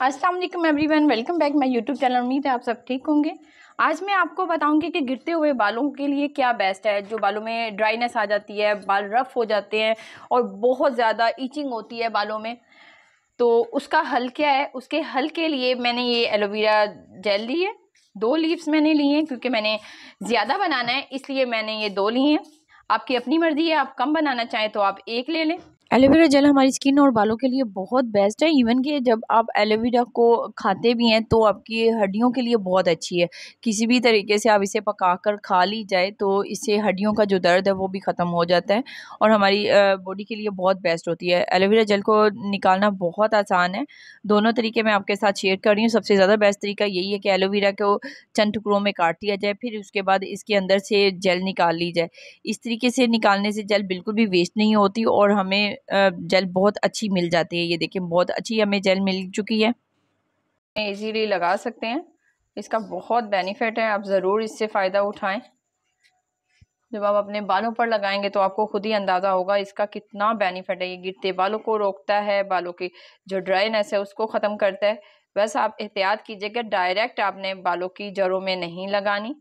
Aslam every everyone welcome back my YouTube channel उम्मीद है आप सब ठीक होंगे आज मैं आपको बताऊंगी कि गिरते हुए बालों के लिए क्या बेस्ट है जो बालों में ड्राइनेस आ जाती है बाल रफ़ हो जाते हैं और बहुत ज़्यादा ईचिंग होती है बालों में तो उसका हल क्या है उसके हल के लिए मैंने ये एलोवेरा जेल ली है दो लीव्स मैंने लिए हैं क्योंकि मैंने ज़्यादा बनाना है इसलिए मैंने ये दो लिए हैं आपकी अपनी मर्ज़ी है आप कम बनाना चाहें तो आप एक ले लें एलोवेरा जेल हमारी स्किन और बालों के लिए बहुत बेस्ट है इवन कि जब आप एलोवेरा को खाते भी हैं तो आपकी हड्डियों के लिए बहुत अच्छी है किसी भी तरीके से आप इसे पका कर खा ली जाए तो इससे हड्डियों का जो दर्द है वो भी ख़त्म हो जाता है और हमारी बॉडी के लिए बहुत बेस्ट होती है एलोवेरा जेल को निकालना बहुत आसान है दोनों तरीके मैं आपके साथ शेयर कर रही हूँ सबसे ज़्यादा बेस्ट तरीका यही है कि एलोवेरा को चंद टुकड़ों में काट लिया जाए फिर उसके बाद इसके अंदर से जेल निकाल ली जाए इस तरीके से निकालने से जेल बिल्कुल भी वेस्ट नहीं होती और हमें जेल बहुत अच्छी मिल जाती है ये देखिए बहुत अच्छी हमें जेल मिल चुकी है ईजीली लगा सकते हैं इसका बहुत बेनिफिट है आप ज़रूर इससे फ़ायदा उठाएं जब आप अपने बालों पर लगाएंगे तो आपको खुद ही अंदाज़ा होगा इसका कितना बेनिफिट है ये गिरते बालों को रोकता है बालों की जो ड्राइनेस है उसको ख़त्म करता है बस आप एहतियात कीजिएगा डायरेक्ट आपने बालों की जड़ों में नहीं लगानी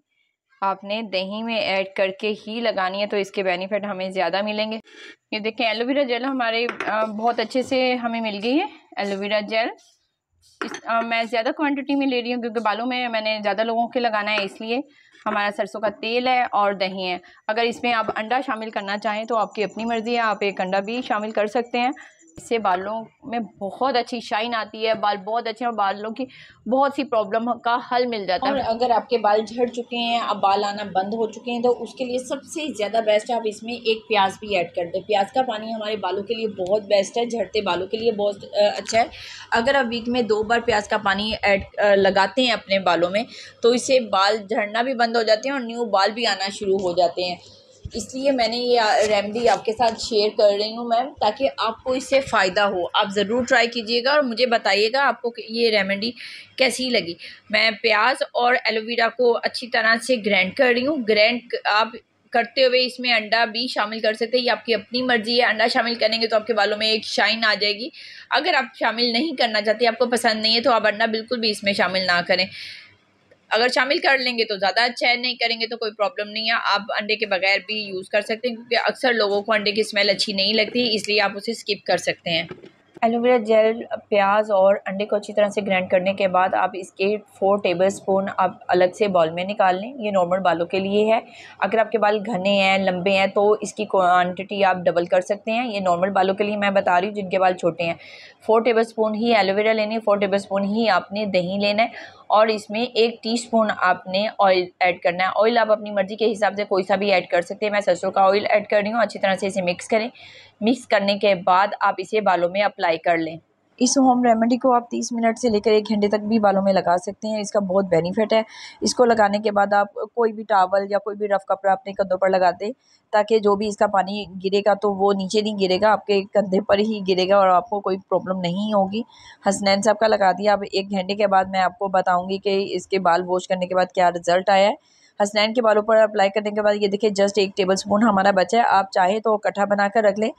आपने दही में ऐड करके ही लगानी है तो इसके बेनिफिट हमें ज़्यादा मिलेंगे ये देखें एलोवेरा जेल हमारे बहुत अच्छे से हमें मिल गई है एलोवेरा जेल इस, आ, मैं ज़्यादा क्वांटिटी में ले रही हूँ क्योंकि बालों में मैंने ज़्यादा लोगों के लगाना है इसलिए हमारा सरसों का तेल है और दही है अगर इसमें आप अंडा शामिल करना चाहें तो आपकी अपनी मर्ज़ी है आप एक अंडा भी शामिल कर सकते हैं इससे बालों में बहुत अच्छी शाइन आती है बाल बहुत अच्छे और बालों की बहुत सी प्रॉब्लम का हल मिल जाता है अगर आपके बाल झड़ चुके हैं अब बाल आना बंद हो चुके हैं तो उसके लिए सबसे ज़्यादा बेस्ट है आप इसमें एक प्याज भी ऐड कर दें प्याज का पानी हमारे बालों के लिए बहुत बेस्ट है झड़ते बालों के लिए बहुत अच्छा है अगर आप वीक में दो बार प्याज का पानी ऐड लगाते हैं अपने बालों में तो इससे बाल झड़ना भी बंद हो जाते हैं और न्यू बाल भी आना शुरू हो जाते हैं इसलिए मैंने ये रेमडी आपके साथ शेयर कर रही हूँ मैम ताकि आपको इससे फ़ायदा हो आप ज़रूर ट्राई कीजिएगा और मुझे बताइएगा आपको ये रेमेडी कैसी लगी मैं प्याज और एलोवेरा को अच्छी तरह से ग्रैंड कर रही हूँ ग्रैंड आप करते हुए इसमें अंडा भी शामिल कर सकते हैं ये आपकी अपनी मर्ज़ी है अंडा शामिल करेंगे तो आपके बालों में एक शाइन आ जाएगी अगर आप शामिल नहीं करना चाहते आपको पसंद नहीं है तो आप अंडा बिल्कुल भी इसमें शामिल ना करें अगर शामिल कर लेंगे तो ज़्यादा अच्छा है नहीं करेंगे तो कोई प्रॉब्लम नहीं है आप अंडे के बगैर भी यूज़ कर सकते हैं क्योंकि अक्सर लोगों को अंडे की स्मेल अच्छी नहीं लगती इसलिए आप उसे स्किप कर सकते हैं एलोवेरा जेल प्याज और अंडे को अच्छी तरह से ग्राइंड करने के बाद आप इसके फोर टेबल स्पून आप अलग से बॉल में निकाल लें ये नॉर्मल बालों के लिए है अगर आपके बाल घने हैं लंबे हैं तो इसकी क्वांटिटी आप डबल कर सकते हैं ये नॉर्मल बालों के लिए मैं बता रही हूँ जिनके बाल छोटे हैं फोर टेबल स्पून ही एलोवेरा लेने फोर टेबल स्पून ही आपने दही लेना है और इसमें एक टीस्पून आपने ऑयल ऐड करना है ऑयल आप अपनी मर्ज़ी के हिसाब से कोई सा भी ऐड कर सकते हैं मैं सरसों का ऑयल ऐड कर रही हूँ अच्छी तरह से इसे मिक्स करें मिक्स करने के बाद आप इसे बालों में अप्लाई अप्लाई कर लें इस होम रेमेडी को आप 30 मिनट से लेकर एक घंटे तक भी बालों में लगा सकते हैं इसका बहुत बेनिफिट है इसको लगाने के बाद आप कोई भी टावल या कोई भी रफ़ कपड़ा अपने कंधों पर लगा दें ताकि जो भी इसका पानी गिरेगा तो वो नीचे नहीं गिरेगा आपके कंधे पर ही गिरेगा और आपको कोई प्रॉब्लम नहीं होगी हसनैन साहब का लगा दिया अब एक घंटे के बाद मैं आपको बताऊँगी कि इसके बाल वॉश करने के बाद क्या रिज़ल्ट आया है हसनैन के बालों पर अप्लाई करने के बाद ये देखिए जस्ट एक टेबल स्पून हमारा बचा है आप चाहे तो इकट्ठा बनाकर रख लें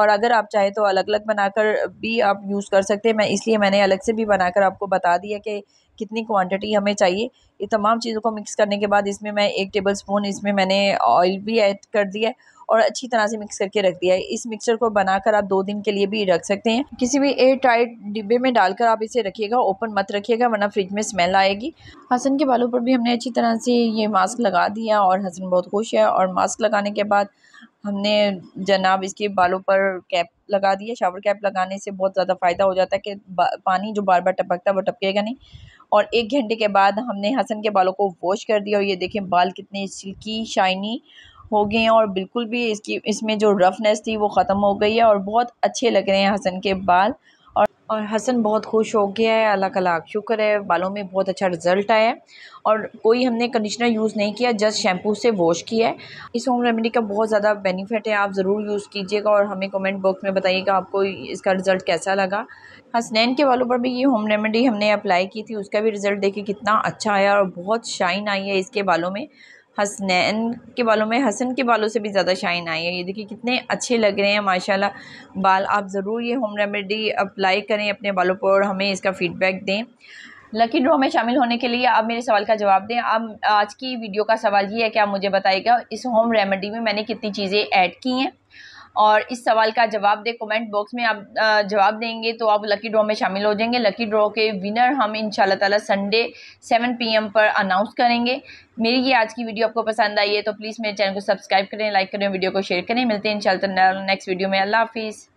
और अगर आप चाहे तो अलग अलग बनाकर भी आप यूज़ कर सकते हैं मैं इसलिए मैंने अलग से भी बनाकर आपको बता दिया कि कितनी क्वांटिटी हमें चाहिए ये तमाम चीज़ों को मिक्स करने के बाद इसमें मैं एक टेबल स्पून इसमें मैंने ऑयल भी ऐड कर दिया और अच्छी तरह से मिक्स करके रख दिया है इस मिक्सचर को बनाकर आप दो दिन के लिए भी रख सकते हैं किसी भी एयर टाइट डिब्बे में डालकर आप इसे रखिएगा ओपन मत रखिएगा वरना फ्रिज में स्मेल आएगी हसन के बालों पर भी हमने अच्छी तरह से ये मास्क लगा दिया और हसन बहुत खुश है और मास्क लगाने के बाद हमने जनाब इसके बालों पर कैप लगा दिया शावर कैप लगाने से बहुत ज़्यादा फ़ायदा हो जाता है कि पानी जो बार बार टपकता है वो टपकेगा नहीं और एक घंटे के बाद हमने हसन के बालों को वॉश कर दिया और ये देखें बाल कितने सिल्की शाइनी हो गए हैं और बिल्कुल भी इसकी इसमें जो रफनेस थी वो ख़त्म हो गई है और बहुत अच्छे लग रहे हैं हसन के बाल और और हसन बहुत खुश हो गया है अल्लाह का लाख शुक्र है बालों में बहुत अच्छा रिजल्ट आया है और कोई हमने कंडीशनर यूज़ नहीं किया जस्ट शैम्पू से वॉश किया है इस होम रेमेडी का बहुत ज़्यादा बेनिफिट है आप ज़रूर यूज़ कीजिएगा और हमें कमेंट बॉक्स में बताइएगा आपको इसका रिज़ल्ट कैसा लगा हसनैन के बालों पर भी ये होम रेमेडी हमने अप्लाई की थी उसका भी रिज़ल्ट देखिए कितना अच्छा आया और बहुत शाइन आई है इसके बालों में हसनैन के बालों में हसन के बालों से भी ज़्यादा शाइन आई है ये देखिए कितने अच्छे लग रहे हैं माशाल्लाह बाल आप ज़रूर ये होम रेमेडी अप्लाई करें अपने बालों पर और हमें इसका फ़ीडबैक दें लकी ड्रॉ में शामिल होने के लिए आप मेरे सवाल का जवाब दें आप आज की वीडियो का सवाल ये है कि आप मुझे बताइएगा इस होम रेमेडी में मैंने कितनी चीज़ें ऐड की हैं और इस सवाल का जवाब दे कमेंट बॉक्स में आप जवाब देंगे तो आप लकी ड्रॉ में शामिल हो जाएंगे लकी ड्रॉ के विनर हम इन ताला संडे सेवन पी पर अनाउंस करेंगे मेरी ये आज की वीडियो आपको पसंद आई है तो प्लीज़ मेरे चैनल को सब्सक्राइब करें लाइक करें वीडियो को शेयर करें मिलते हैं इन नेक्स्ट वीडियो में अल्लाह हाफिज़